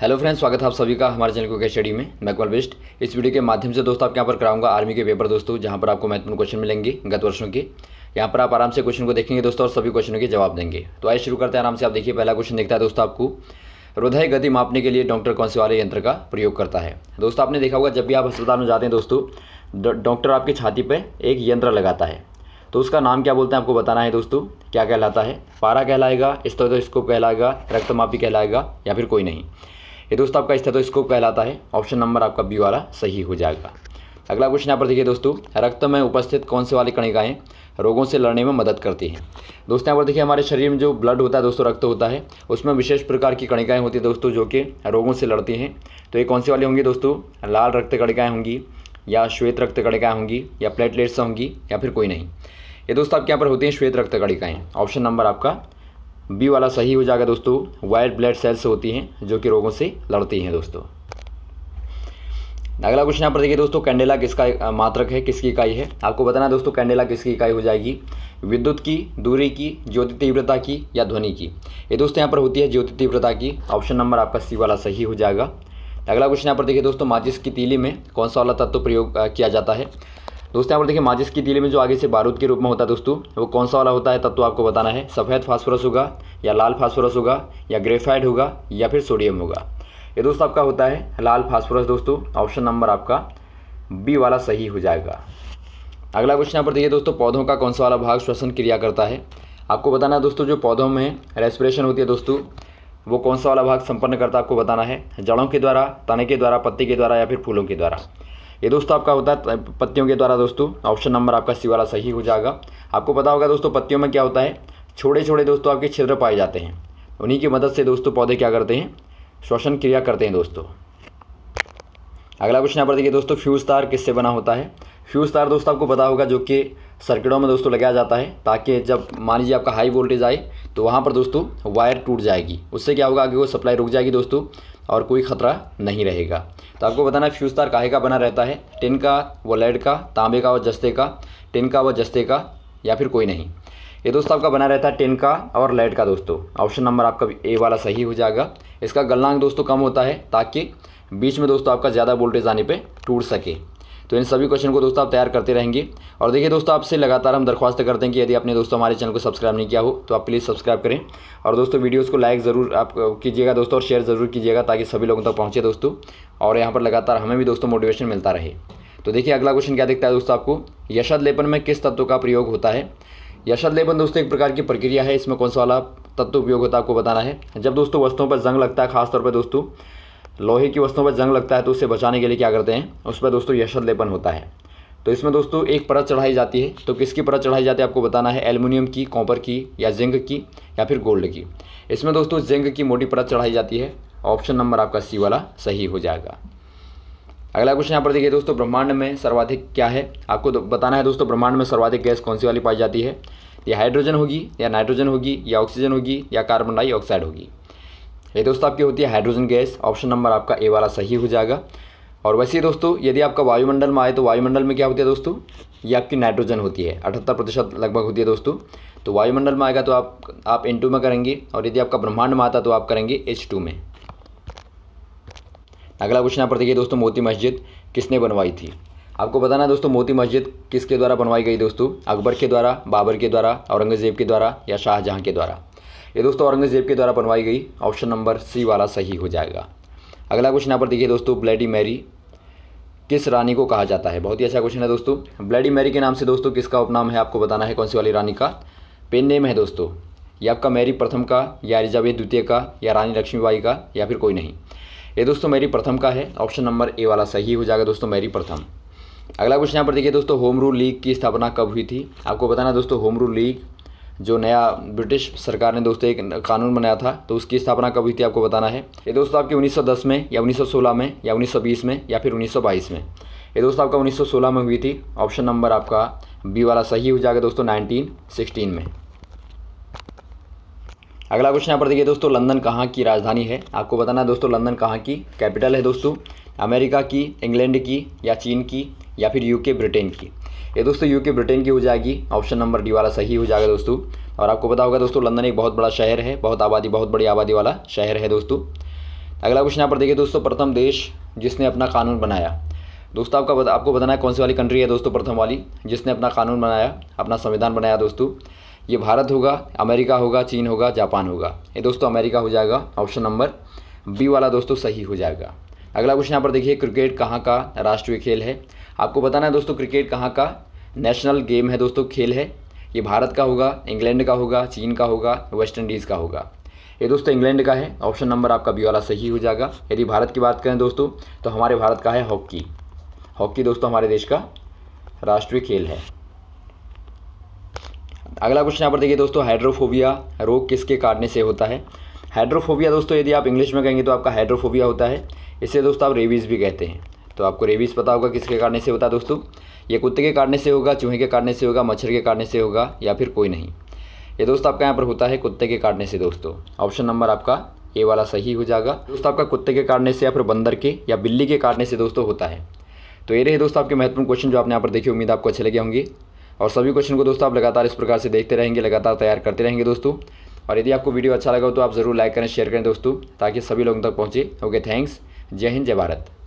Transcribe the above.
hello friends स्वागत है आप सभी का हमारे चैनल को स्टडी में मैं कुल बेस्ट इस वीडियो के माध्यम से दोस्तों आपके यहाँ पर कराऊंगा आर्मी के पेपर दोस्तों जहाँ पर आपको महत्वपूर्ण क्वेश्चन मिलेंगे गत वर्षों के यहाँ पर आप आराम से क्वेश्चन को देखेंगे दोस्तों और सभी क्वेश्चनों के जवाब देंगे तो आइए शुरू करते हैं आराम से आप देखिए पहला क्वेश्चन देखता है दोस्तों आपको हृदय गति मापने के लिए डॉक्टर कौन से वाले यंत्र का प्रयोग करता है दोस्तों आपने देखा होगा जब भी आप अस्पताल में जाते हैं दोस्तों डॉक्टर आपकी छाती पर एक यंत्र लगाता है तो उसका नाम क्या बोलते हैं आपको बताना है दोस्तों क्या कहलाता है पारा कहलाएगा स्कोप कहलाएगा रक्तमापी कहलाएगा या फिर कोई नहीं ये दोस्तों आपका स्कोप कहलाता है ऑप्शन नंबर आपका बी वाला सही हो जाएगा अगला क्वेश्चन यहाँ पर देखिए दोस्तों रक्त में उपस्थित कौन से वाली कणिकाएं रोगों से लड़ने में मदद करती हैं दोस्तों यहाँ पर देखिए हमारे शरीर में जो ब्लड होता है दोस्तों रक्त होता है उसमें विशेष प्रकार की कणिकाएं होती है दोस्तों जो कि रोगों से लड़ती हैं तो ये कौन सी वाली होंगी दोस्तों लाल रक्त कणिकाएँ होंगी या श्वेत रक्त कणिकाएँ होंगी या प्लेटलेट्स होंगी या फिर कोई नहीं ये दोस्तों आपके यहाँ पर होती हैं श्वेत रक्त कणिकाएँ ऑप्शन नंबर आपका बी वाला सही हो जाएगा दोस्तों वाइट ब्लड सेल्स होती हैं जो कि रोगों से लड़ती हैं दोस्तों अगला क्वेश्चन यहाँ पर देखिए दोस्तों कैंडेला किसका मात्रक है किसकी इकाई है आपको बताना है दोस्तों कैंडेला किसकी इकाई हो जाएगी विद्युत की दूरी की ज्योति तीव्रता की या ध्वनि की ये दोस्तों यहाँ पर होती है ज्योति तीव्रता की ऑप्शन नंबर आपका सी वाला सही हो जाएगा अगला क्वेश्चन यहाँ पर देखिए दोस्तों माचिस की तीली में कौन सा वाला तत्व प्रयोग किया जाता है दोस्तों यहाँ पर देखिए माचिस की तीली में जो आगे से बारूद के रूप में होता है दोस्तों वो कौन सा वाला होता है तब तो आपको बताना है सफ़ेद फास्फोरस होगा या लाल फास्फोरस होगा या ग्रेफाइड होगा या फिर सोडियम होगा ये दोस्तों आपका होता है लाल फास्फोरस दोस्तों ऑप्शन नंबर आपका बी वाला सही हो जाएगा अगला क्वेश्चन यहाँ पर देखिए दोस्तों पौधों का कौन सा वाला भाग श्वसन क्रिया करता है आपको बताना है दोस्तों जो पौधों में रेस्पिरेशन होती है दोस्तों वो कौन सा वाला भाग संपन्न करता है आपको बताना है जड़ों के द्वारा तने के द्वारा पत्ती के द्वारा या फिर फूलों के द्वारा ये दोस्तों आपका होता है पत्तियों के द्वारा दोस्तों ऑप्शन नंबर आपका सी वाला सही हो जाएगा आपको पता होगा दोस्तों पत्तियों में क्या होता है छोटे छोटे दोस्तों आपके छिद्र पाए जाते हैं उन्हीं की मदद से दोस्तों पौधे क्या करते हैं श्वसन क्रिया करते हैं दोस्तों अगला क्वेश्चन यहाँ पर देखिए दोस्तों फ्यूज तार किससे बना होता है फ्यूज तार दोस्तों आपको पता होगा जो कि सर्किटों में दोस्तों लगाया जाता है ताकि जब मान लीजिए आपका हाई वोल्टेज आए तो वहाँ पर दोस्तों वायर टूट जाएगी उससे क्या होगा आगे वो सप्लाई रुक जाएगी दोस्तों और कोई ख़तरा नहीं रहेगा तो आपको बताना फ्यूज़ तार काहे का बना रहता है टिन का व लेड का तांबे का व जस्ते का टिन का व जस्ते का या फिर कोई नहीं ये दोस्तों आपका बना रहता है टिन का और लेड का दोस्तों ऑप्शन नंबर आपका ए वाला सही हो जाएगा इसका गलनांक दोस्तों कम होता है ताकि बीच में दोस्तों आपका ज़्यादा वोल्टेज आने पर टूट सके तो इन सभी क्वेश्चन को दोस्तों आप तैयार करते रहेंगे और देखिए दोस्तों आपसे लगातार हम दरख्वास्त करते हैं कि यदि आपने दोस्तों हमारे चैनल को सब्सक्राइब नहीं किया हो तो आप प्लीज़ सब्सक्राइब करें और दोस्तों वीडियोज़ को लाइक ज़रूर आप कीजिएगा दोस्तों और शेयर ज़रूर कीजिएगा ताकि सभी लोगों तक पहुँचे दोस्तों और यहाँ पर लगातार हमें भी दोस्तों मोटिवेशन मिलता रहे तो देखिए अगला क्वेश्चन क्या दिखता है दोस्तों आपको यशद लेपन में किस तत्व का प्रयोग होता है यशद लेपन दोस्तों एक प्रकार की प्रक्रिया है इसमें कौन सा वाला तत्व उपयोग होता है आपको बताना है जब दोस्तों वस्तुओं पर जंग लगता है खासतौर पर दोस्तों लोहे की वस्तुओं पर जंग लगता है तो उससे बचाने के लिए क्या करते हैं उस पर दोस्तों यशद लेपन होता है तो इसमें दोस्तों एक परत चढ़ाई जाती है तो किसकी परत चढ़ाई जाती है आपको बताना है एल्युमिनियम की कॉपर की या जिंक की या फिर गोल्ड की इसमें दोस्तों जिंक की मोटी परत चढ़ाई जाती है ऑप्शन नंबर आपका सी वाला सही हो जाएगा अगला क्वेश्चन यहाँ पर देखिए दोस्तों ब्रह्मांड में सर्वाधिक क्या है आपको बताना है दोस्तों ब्रह्मांड में सर्वाधिक गैस कौन सी वाली पाई जाती है या हाइड्रोजन होगी या नाइट्रोजन होगी या ऑक्सीजन होगी या कार्बन डाइऑक्साइड होगी ये दोस्तों आपकी होती है हाइड्रोजन गैस ऑप्शन नंबर आपका ए वाला सही हो जाएगा और वैसे दोस्तों यदि आपका वायुमंडल में आए तो वायुमंडल में क्या होती है दोस्तों ये आपकी नाइट्रोजन होती है अठहत्तर प्रतिशत लगभग होती है दोस्तों तो वायुमंडल में आएगा तो आप आप एन में करेंगे और यदि आपका ब्रह्मांड में आता तो आप करेंगे एच में अगला क्वेश्चन आप पर देखिए दोस्तों मोती मस्जिद किसने बनवाई थी आपको बताना है दोस्तों मोती मस्जिद किसके द्वारा बनवाई गई दोस्तों अकबर के द्वारा बाबर के द्वारा औरंगज़ेब के द्वारा या शाहजहाँ के द्वारा ये दोस्तों औरंगजेब के द्वारा बनवाई गई ऑप्शन नंबर सी वाला सही हो जाएगा अगला क्वेश्चन यहाँ पर देखिए दोस्तों ब्लैडी मैरी किस रानी को कहा जाता है बहुत ही अच्छा क्वेश्चन है दोस्तों ब्लैडी मैरी के नाम से दोस्तों किसका उपनाम है आपको बताना है कौन सी वाली रानी का पेन नेम है दोस्तों या आपका मैरी प्रथम का या एलिजाबेथ द्वितीय का या रानी लक्ष्मीबाई का या फिर कोई नहीं ये दोस्तों मैरी प्रथम का है ऑप्शन नंबर ए वाला सही हो जाएगा दोस्तों मैरी प्रथम अगला क्वेश्चन यहाँ पर देखिए दोस्तों होम रूल लीग की स्थापना कब हुई थी आपको बताना दोस्तों होम रूल लीग जो नया ब्रिटिश सरकार ने दोस्तों एक कानून बनाया था तो उसकी स्थापना कब हुई थी आपको बताना है ये दोस्तों आपकी 1910 में या 1916 में या 1920 में या फिर 1922 में ये दोस्तों आपका 1916 में हुई थी ऑप्शन नंबर आपका बी वाला सही हो जाएगा दोस्तों नाइनटीन में अगला क्वेश्चन यहाँ पर देखिए दोस्तों लंदन कहाँ की राजधानी है आपको बताना है दोस्तों लंदन कहाँ की कैपिटल है दोस्तों अमेरिका की इंग्लैंड की या चीन की या फिर यूके ब्रिटेन की ये दोस्तों यूके ब्रिटेन की हो जाएगी ऑप्शन नंबर डी वाला सही हो जाएगा दोस्तों और आपको पता होगा दोस्तों लंदन एक बहुत बड़ा शहर है बहुत आबादी बहुत बड़ी आबादी वाला शहर है दोस्तों अगला क्वेश्चन यहाँ पर देखिए दोस्तों प्रथम देश जिसने अपना कानून बनाया दोस्तों आपका बता, आपको बताना है कौन सी वाली कंट्री है दोस्तों प्रथम वाली जिसने अपना कानून बनाया अपना संविधान बनाया दोस्तों ये भारत होगा अमेरिका होगा चीन होगा जापान होगा ये दोस्तों अमेरिका हो जाएगा ऑप्शन नंबर बी वाला दोस्तों सही हो जाएगा अगला क्वेश्चन यहाँ पर देखिए क्रिकेट कहाँ का राष्ट्रीय खेल है आपको बताना है दोस्तों क्रिकेट कहाँ का नेशनल गेम है दोस्तों खेल है ये भारत का होगा इंग्लैंड का होगा चीन का होगा वेस्ट इंडीज़ का होगा ये दोस्तों इंग्लैंड का है ऑप्शन नंबर आपका बी वाला सही हो जाएगा यदि भारत की बात करें दोस्तों तो हमारे भारत का है हॉकी हॉकी दोस्तों हमारे देश का राष्ट्रीय खेल है अगला क्वेश्चन यहाँ पर देखिए दोस्तों हाइड्रोफोबिया रोग किसके काटने से होता है हाइड्रोफोबिया दोस्तों यदि आप इंग्लिश में कहेंगे तो आपका हाइड्रोफोबिया होता है इसे दोस्तों आप रेबीज़ भी कहते हैं तो आपको रेबीज़ पता होगा किसके काटने से होता है दोस्तों ये कुत्ते के काटने से होगा चूहे के काटने से होगा मच्छर के काटने से होगा या फिर कोई नहीं ये दोस्तों आपका यहाँ पर होता है कुत्ते के काटने से दोस्तों ऑप्शन नंबर आपका ए वाला सही हो जाएगा दोस्तों आपका कुत्ते के काटने से या फिर बंदर के या बिल्ली के काटने से दोस्तों होता है तो ये रहे दोस्तों आपके महत्वपूर्ण क्वेश्चन जो आपने यहाँ पर देखे उम्मीद आपको अच्छे लगे होंगे और सभी क्वेश्चन को दोस्तों आप लगातार इस प्रकार से देखते रहेंगे लगातार तैयार करते रहेंगे दोस्तों और यदि आपको वीडियो अच्छा लगा हो तो आप ज़रूर लाइक करें शेयर करें दोस्तों ताकि सभी लोगों तक पहुँचे ओके थैंक्स जय हिंद जय भारत